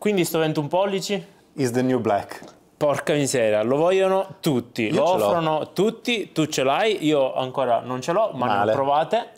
Quindi sto 21 pollici? Is the new black. Porca miseria, lo vogliono tutti, io lo offrono tutti, tu ce l'hai, io ancora non ce l'ho, ma Male. ne ho provate.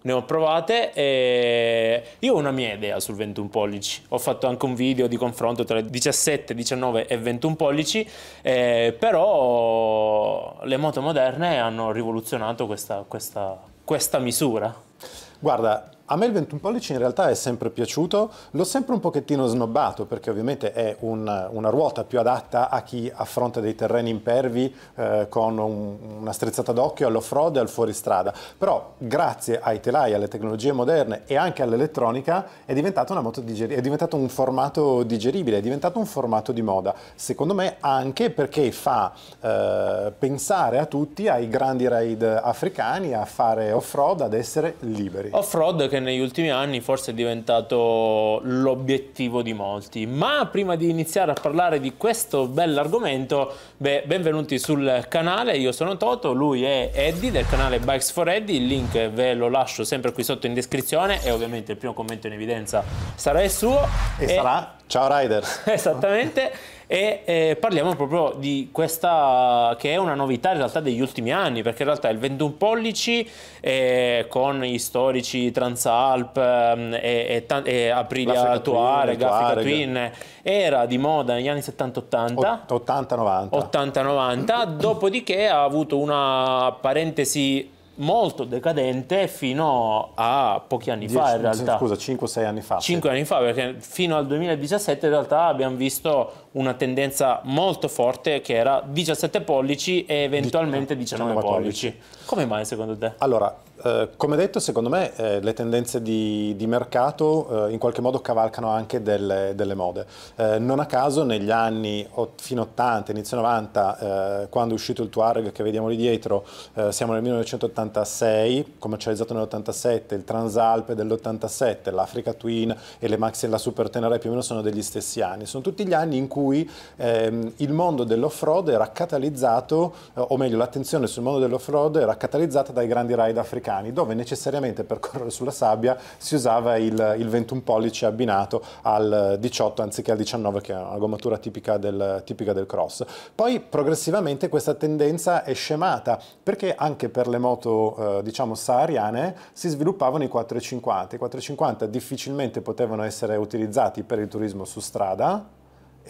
Ne ho provate e io ho una mia idea sul 21 pollici. Ho fatto anche un video di confronto tra 17, 19 e 21 pollici, eh, però le moto moderne hanno rivoluzionato questa, questa, questa misura. Guarda, a me il 21 pollici in realtà è sempre piaciuto, l'ho sempre un pochettino snobbato perché ovviamente è un, una ruota più adatta a chi affronta dei terreni impervi eh, con un, una strizzata d'occhio all'off-road e al fuoristrada, però grazie ai telai, alle tecnologie moderne e anche all'elettronica è diventata una moto digeribile, è diventato un formato digeribile, è diventato un formato di moda, secondo me anche perché fa eh, pensare a tutti, ai grandi raid africani, a fare off-road, ad essere liberi. Off-road che che negli ultimi anni forse è diventato l'obiettivo di molti. Ma prima di iniziare a parlare di questo bell'argomento, beh, benvenuti sul canale, io sono Toto, lui è Eddie del canale Bikes for Eddie, il link ve lo lascio sempre qui sotto in descrizione e ovviamente il primo commento in evidenza sarà il suo. E, e... sarà? Ciao Rider! Esattamente e eh, parliamo proprio di questa che è una novità in realtà degli ultimi anni perché in realtà il 21 pollici eh, con gli storici Transalp eh, e, Aprilia Tuare, Graphica Twin era di moda negli anni 70-80 80-90 80-90 dopodiché ha avuto una parentesi molto decadente fino a pochi anni Dieci, fa in realtà. Scusa, 5-6 anni fa. 5 sì. anni fa, perché fino al 2017 in realtà abbiamo visto una tendenza molto forte che era 17 pollici e eventualmente 19, 19 pollici. pollici. Come mai secondo te? Allora, eh, come detto, secondo me eh, le tendenze di, di mercato eh, in qualche modo cavalcano anche delle, delle mode. Eh, non a caso negli anni fino 80, inizio 90, eh, quando è uscito il Tuareg che vediamo lì dietro, siamo nel 1986, commercializzato nell'87, il Transalp dell'87, l'Africa Twin e le Maxi e la Super Tenere più o meno sono degli stessi anni. Sono tutti gli anni in cui ehm, il mondo dell'off-road era catalizzato, o meglio l'attenzione sul mondo dell'off-road era catalizzata dai grandi ride africani americani dove necessariamente per correre sulla sabbia si usava il, il 21 pollice abbinato al 18 anziché al 19 che è una gommatura tipica del, tipica del cross. Poi progressivamente questa tendenza è scemata perché anche per le moto eh, diciamo sahariane si sviluppavano i 450. I 450 difficilmente potevano essere utilizzati per il turismo su strada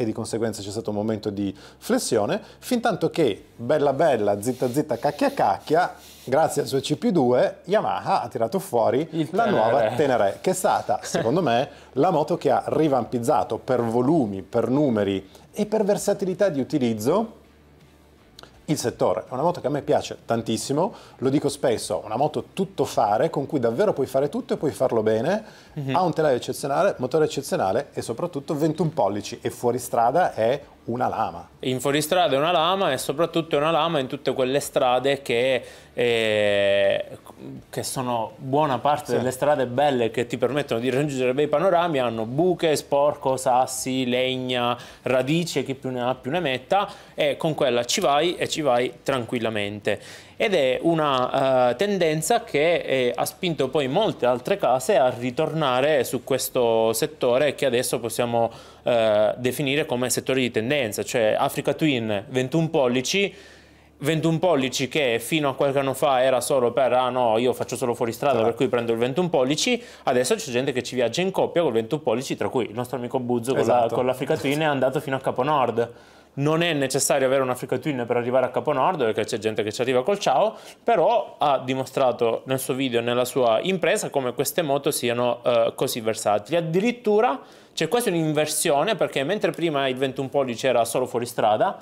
e di conseguenza c'è stato un momento di flessione, fin tanto che bella bella, zitta zitta, cacchia cacchia, grazie al suo CP2 Yamaha ha tirato fuori Il la nuova Tenere, che è stata, secondo me, la moto che ha rivampizzato per volumi, per numeri e per versatilità di utilizzo il settore. È una moto che a me piace tantissimo, lo dico spesso, una moto tutto fare con cui davvero puoi fare tutto e puoi farlo bene, mm -hmm. ha un telaio eccezionale, motore eccezionale e soprattutto 21 pollici e fuori strada è una lama. In fuoristrada è una lama e soprattutto è una lama in tutte quelle strade che, eh, che sono buona parte sì. delle strade belle che ti permettono di raggiungere bei panorami, hanno buche, sporco, sassi, legna, radice, chi più ne ha più ne metta e con quella ci vai e ci vai tranquillamente. Ed è una uh, tendenza che eh, ha spinto poi molte altre case a ritornare su questo settore che adesso possiamo eh, definire come settore di tendenza, cioè Africa Twin 21 pollici, 21 pollici che fino a qualche anno fa era solo per ah no io faccio solo fuoristrada sì. Certo. per cui prendo il 21 pollici adesso c'è gente che ci viaggia in coppia col 21 pollici tra cui il nostro amico Buzzo esatto. con l'Africa Twin è andato fino a Capo Nord non è necessario avere una Africa per arrivare a Capo Nord, perché c'è gente che ci arriva col ciao, però ha dimostrato nel suo video nella sua impresa come queste moto siano eh, così versatili. Addirittura c'è quasi un'inversione, perché mentre prima il 21 pollice era solo fuoristrada,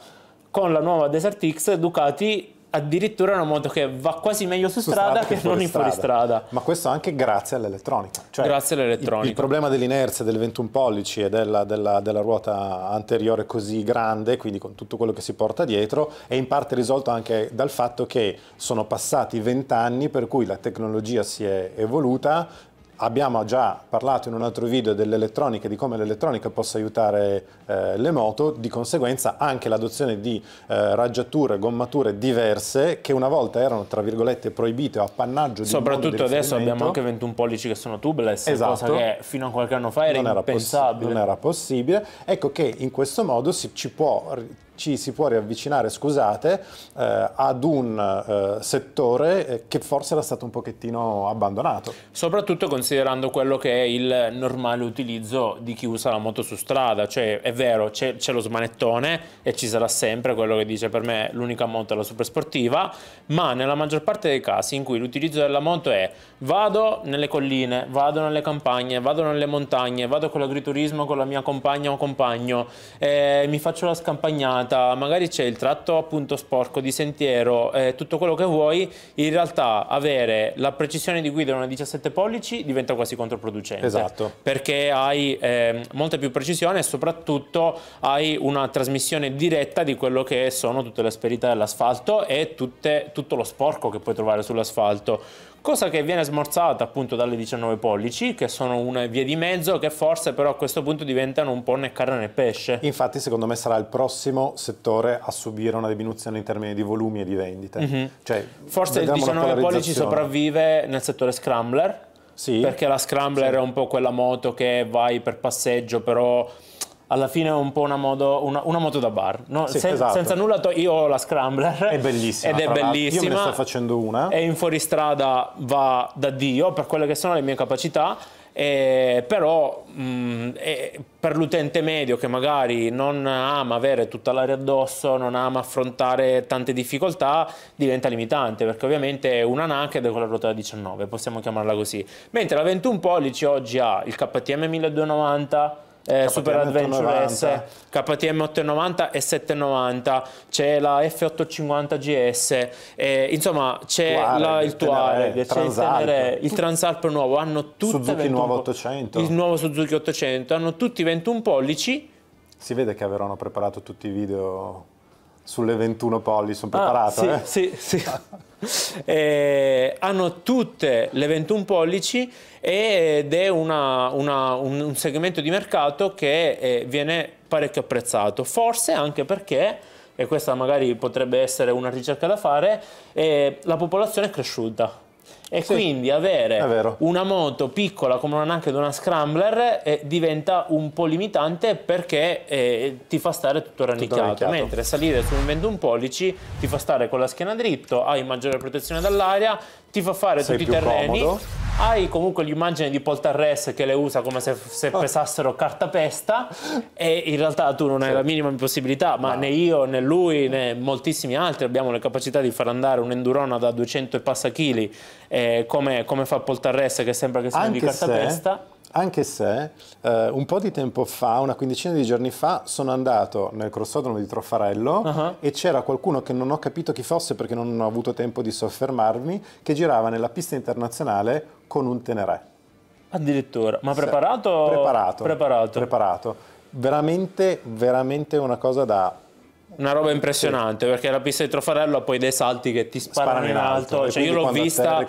con la nuova Desert X Ducati addirittura una moto che va quasi meglio su, su strada, strada, che, che non in fuoristrada. Ma questo anche grazie all'elettronica. Cioè, grazie all'elettronica. Il, il, problema dell'inerzia del 21 pollici e della, della, della, ruota anteriore così grande, quindi con tutto quello che si porta dietro, è in parte risolto anche dal fatto che sono passati 20 anni per cui la tecnologia si è evoluta, Abbiamo già parlato in un altro video dell'elettronica, di come l'elettronica possa aiutare eh, le moto, di conseguenza anche l'adozione di eh, raggiature, gommature diverse che una volta erano tra virgolette proibite o appannaggio di Soprattutto adesso abbiamo anche 21 pollici che sono tubeless, esatto. cosa che fino a qualche anno fa era non impensabile. Era non era possibile. Ecco che in questo modo si, ci può ci si può riavvicinare, scusate, eh, ad un eh, settore eh, che forse era stato un pochettino abbandonato. Soprattutto considerando quello che è il normale utilizzo di chi usa la moto su strada, cioè è vero, c'è, lo smanettone e ci sarà sempre quello che dice per me l'unica moto è la super sportiva, ma nella maggior parte dei casi in cui l'utilizzo della moto è vado nelle colline, vado nelle campagne, vado nelle montagne, vado con l'agriturismo con la mia compagna o compagno, eh, mi faccio la scampagnata, giornata magari c'è il tratto appunto sporco di sentiero, eh, tutto quello che vuoi, in realtà avere la precisione di guida in una 17 pollici diventa quasi controproducente. Esatto. Perché hai eh, molta più precisione e soprattutto hai una trasmissione diretta di quello che sono tutte le asperità dell'asfalto e tutte, tutto lo sporco che puoi trovare sull'asfalto cosa che viene smorzata appunto dalle 19 pollici che sono una via di mezzo che forse però a questo punto diventano un po' né carne né pesce infatti secondo me sarà il prossimo settore a subire una diminuzione in termini di volumi e di vendite. Mm -hmm. cioè, Forse il 19 pollici sopravvive nel settore scrambler, sì. perché la scrambler sì. è un po' quella moto che vai per passeggio, però alla fine è un po' una, modo, una, una moto da bar. No, sì, sen esatto. Senza nulla, io ho la Scrambler. È bellissima. Ed è bellissima. Io me ne sto facendo una. E in fuoristrada va da Dio per quelle che sono le mie capacità eh, però mh, mm, eh, per l'utente medio che magari non ama avere tutta l'aria addosso, non ama affrontare tante difficoltà, diventa limitante perché ovviamente è una NACED con la ruota 19, possiamo chiamarla così. Mentre la 21 pollici oggi ha il KTM 1290, eh, Super Adventure S, KTM 890 e 790, c'è la F850 GS, eh, insomma c'è Tuareg, il Tuareg, il Transalp. il Transalp nuovo, hanno tutti Suzuki nuovo 800. il nuovo Suzuki 800, hanno tutti 21 pollici. Si vede che avranno preparato tutti i video sulle 21 polli, sono ah, preparato. Ah, sì, eh? sì, sì. eh, hanno tutte le 21 pollici ed è una, una, un, un, segmento di mercato che eh, viene parecchio apprezzato, forse anche perché e questa magari potrebbe essere una ricerca da fare, eh, la popolazione è cresciuta, e sì, quindi avere una moto piccola come una Naked o una Scrambler eh, diventa un po' limitante perché eh, ti fa stare tutto rannicchiato, mentre salire su un 21 pollici ti fa stare con la schiena dritto, hai maggiore protezione dall'aria, ti fa fare Sei tutti i terreni, comodo. hai comunque l'immagine di Poltarres che le usa come se, se ah. pesassero cartapesta e in realtà tu non hai sì. la minima possibilità ma no. né io né lui né moltissimi altri abbiamo le capacità di far andare un un'endurona da 200 e passa chili eh, come, come, fa Poltarressa che sembra che sia anche di cartapesta. Se, anche se eh, un po' di tempo fa, una quindicina di giorni fa, sono andato nel crossodono di Troffarello uh -huh. e c'era qualcuno che non ho capito chi fosse perché non ho avuto tempo di soffermarmi, che girava nella pista internazionale con un tenerè. Addirittura, ma preparato? Sì. Preparato. Preparato. Preparato. Veramente, veramente una cosa da una roba impressionante sì. perché la pista di Trofarello ha poi dei salti che ti sparano, sparano in alto. In alto. Cioè, io l'ho vista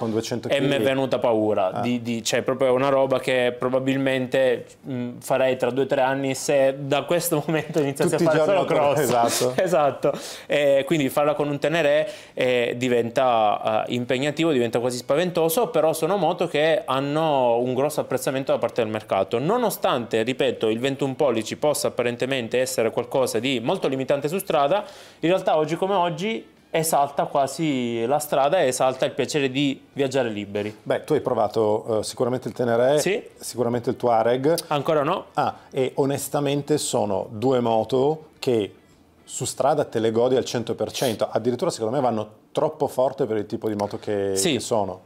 e mi è venuta paura. Ah. Di, di, cioè, proprio una roba che probabilmente mh, farei tra due o tre anni se da questo momento iniziassi Tutti a fare solo cross. Esatto. esatto. E quindi farla con un Teneré eh, diventa eh, impegnativo, diventa quasi spaventoso. Però sono moto che hanno un grosso apprezzamento da parte del mercato. Nonostante, ripeto, il 21 pollici possa apparentemente essere qualcosa di molto limitante su strada, in realtà oggi come oggi esalta quasi la strada e esalta il piacere di viaggiare liberi. Beh, tu hai provato eh, sicuramente il Tenere, sì. sicuramente il Tuareg. Ancora no. Ah, e onestamente sono due moto che su strada te le godi al 100%, addirittura secondo me vanno troppo forte per il tipo di moto che, sì. che sono.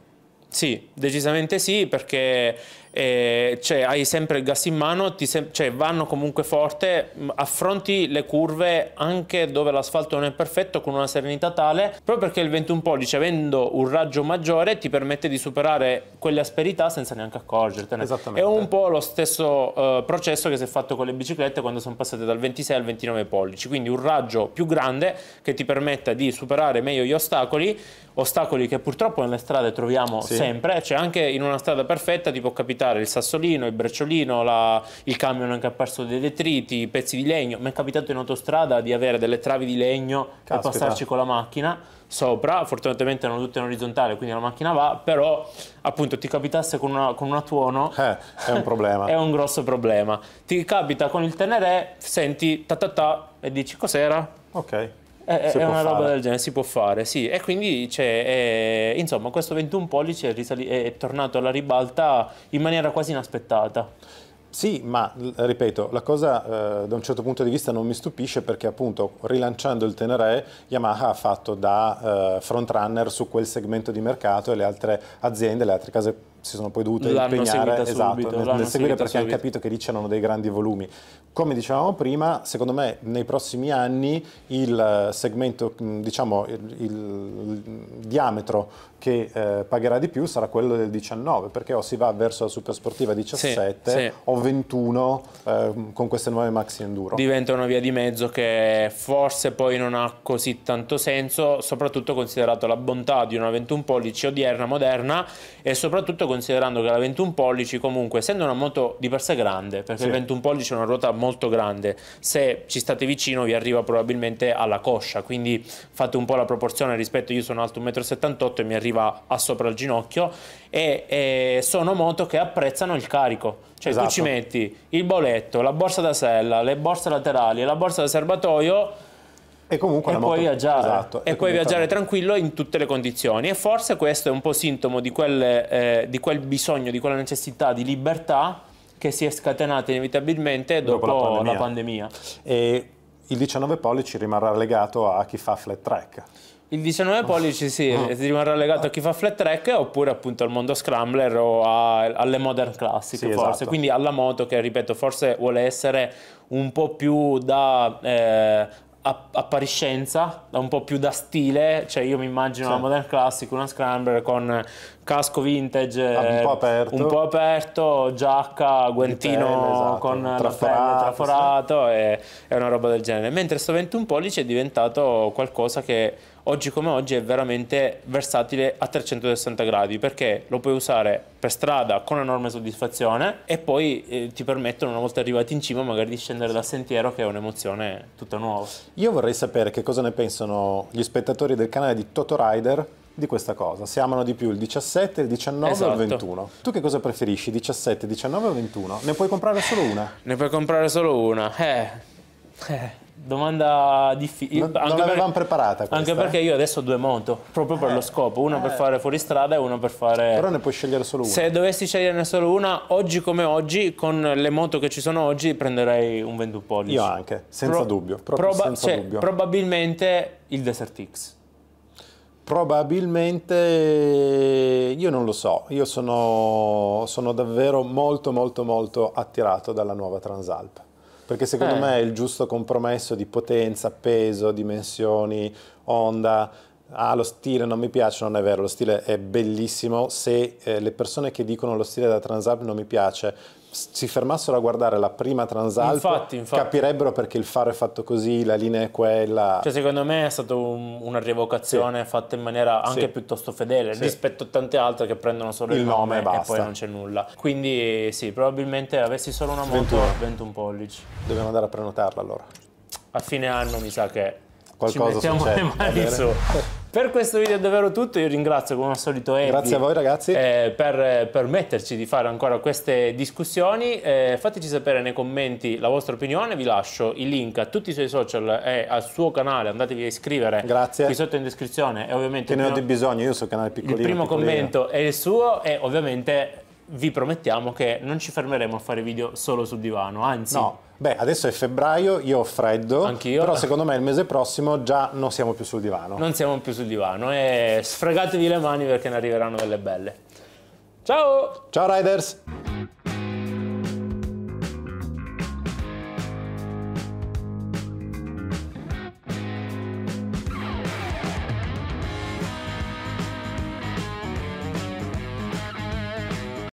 Sì, decisamente sì, perché eh, cioè, hai sempre il gas in mano, sem cioè, vanno comunque forte, affronti le curve anche dove l'asfalto non è perfetto con una serenità tale, proprio perché il 21 pollice avendo un raggio maggiore ti permette di superare quelle asperità senza neanche accorgertene. Esattamente. È un po' lo stesso uh, processo che si è fatto con le biciclette quando sono passate dal 26 al 29 pollici, quindi un raggio più grande che ti permetta di superare meglio gli ostacoli, ostacoli che purtroppo nelle strade troviamo sì. sempre, cioè anche in una strada perfetta ti può capitare citare il sassolino, il brecciolino, la, il camion anche apparso dei detriti, i pezzi di legno. Mi è capitato in autostrada di avere delle travi di legno Caspita. per passarci con la macchina sopra, fortunatamente erano tutte in orizzontale, quindi la macchina va, però appunto ti capitasse con, una, con un tuono eh, è un problema. è un grosso problema. Ti capita con il tenere, senti ta ta ta e dici cos'era? Ok. Eh, eh, è, è una roba del genere, si può fare, sì. E quindi, cioè, è, insomma, questo 21 pollici è, è tornato alla ribalta in maniera quasi inaspettata. Sì, ma ripeto, la cosa eh, da un certo punto di vista non mi stupisce perché appunto rilanciando il Tenere Yamaha ha fatto da eh, frontrunner su quel segmento di mercato e le altre aziende, le altre case si sono poi dovute l'hanno impegnare esatto, nel, nel seguire perché subito. hanno capito che lì c'erano dei grandi volumi. Come dicevamo prima, secondo me nei prossimi anni il segmento, diciamo il, il diametro che eh, pagherà di più sarà quello del 19, perché o si va verso la supersportiva 17 sì, sì. o 21 eh, con queste nuove maxi enduro. Diventa una via di mezzo che forse poi non ha così tanto senso, soprattutto considerato la bontà di una 21 pollici odierna, moderna e soprattutto considerando che la 21 pollici comunque essendo una moto di per sé grande perché sì. il 21 pollici è una ruota molto grande se ci state vicino vi arriva probabilmente alla coscia quindi fate un po' la proporzione rispetto io sono alto 1,78 m e mi arriva a sopra il ginocchio e, e sono moto che apprezzano il carico cioè esatto. tu ci metti il boletto, la borsa da sella, le borse laterali e la borsa da serbatoio e comunque e puoi moto... viaggiare, esatto, e puoi viaggiare tranquillo in tutte le condizioni. E forse questo è un po' sintomo di, quelle, eh, di quel bisogno, di quella necessità di libertà che si è scatenata inevitabilmente dopo, dopo la pandemia. La pandemia. E il 19 pollici rimarrà legato a chi fa flat track. Il 19 pollici sì, ah. eh, rimarrà legato a chi fa flat track oppure appunto al mondo scrambler o a, alle modern classic sì, forse, esatto. quindi alla moto che ripeto forse vuole essere un po' più da eh, appariscenza, un po' più da stile, cioè io mi immagino sì. una modern classic, una scrambler con casco vintage ah, un, po eh, aperto. un po' aperto, giacca, guentino pelle, esatto, con traforato, la pelle traforato sì. e, e una roba del genere, mentre sto 21 pollici è diventato qualcosa che oggi come oggi è veramente versatile a 360 gradi perché lo puoi usare per strada con enorme soddisfazione e poi eh, ti permettono una volta arrivati in cima magari di scendere dal sentiero che è un'emozione tutta nuova. Io vorrei sapere che cosa ne pensano gli spettatori del canale di Toto Rider di questa cosa, se amano di più il 17, il 19 esatto. o il 21. Esatto. Tu che cosa preferisci, 17, 19 o 21? Ne puoi comprare solo una? Ne puoi comprare solo una, eh. eh. Domanda difficile. Non, non l'avevamo per, preparata questa. Anche perché eh? io adesso ho due moto, proprio eh, per lo eh. scopo. Una eh. per fare fuoristrada e una per fare... Però ne puoi scegliere solo una. Se dovessi sceglierne solo una, oggi come oggi, con le moto che ci sono oggi, prenderei un 21 pollici. Io anche, senza, Pro dubbio, proba senza cioè, dubbio. Probabilmente il Desert X. Probabilmente, io non lo so, io sono, sono davvero molto molto molto attirato dalla nuova Transalp perché secondo eh. me il giusto compromesso di potenza, peso, dimensioni, onda, ah lo stile non mi piace, non è vero, lo stile è bellissimo, se eh, le persone che dicono lo stile da Transalp non mi piace si fermassero a guardare la prima Transalp infatti, infatti. capirebbero perché il faro è fatto così, la linea è quella. Cioè, secondo me è stata un, una rievocazione sì. fatta in maniera anche sì. piuttosto fedele sì. rispetto a tante altre che prendono solo il, il nome, nome e, e, poi non c'è nulla. Quindi sì, probabilmente avessi solo una moto 21, 21 pollici. Dobbiamo andare a prenotarla allora. A fine anno mi sa che qualcosa ci mettiamo succede, le mani su. Per questo video è davvero tutto, io ringrazio come al solito Eddie. Grazie a voi ragazzi. Eh, per permetterci di fare ancora queste discussioni, eh, fateci sapere nei commenti la vostra opinione, vi lascio il link a tutti i suoi social e al suo canale, andatevi a iscrivere Grazie. qui sotto in descrizione e ovviamente... Che ne ho di bisogno, io so canale piccolino. Il primo piccolino. commento è il suo e ovviamente vi promettiamo che non ci fermeremo a fare video solo sul divano, anzi... No, beh, adesso è febbraio, io ho freddo, Anch'io. però secondo me il mese prossimo già non siamo più sul divano. Non siamo più sul divano e sfregatevi le mani perché ne arriveranno delle belle. Ciao! Ciao Riders!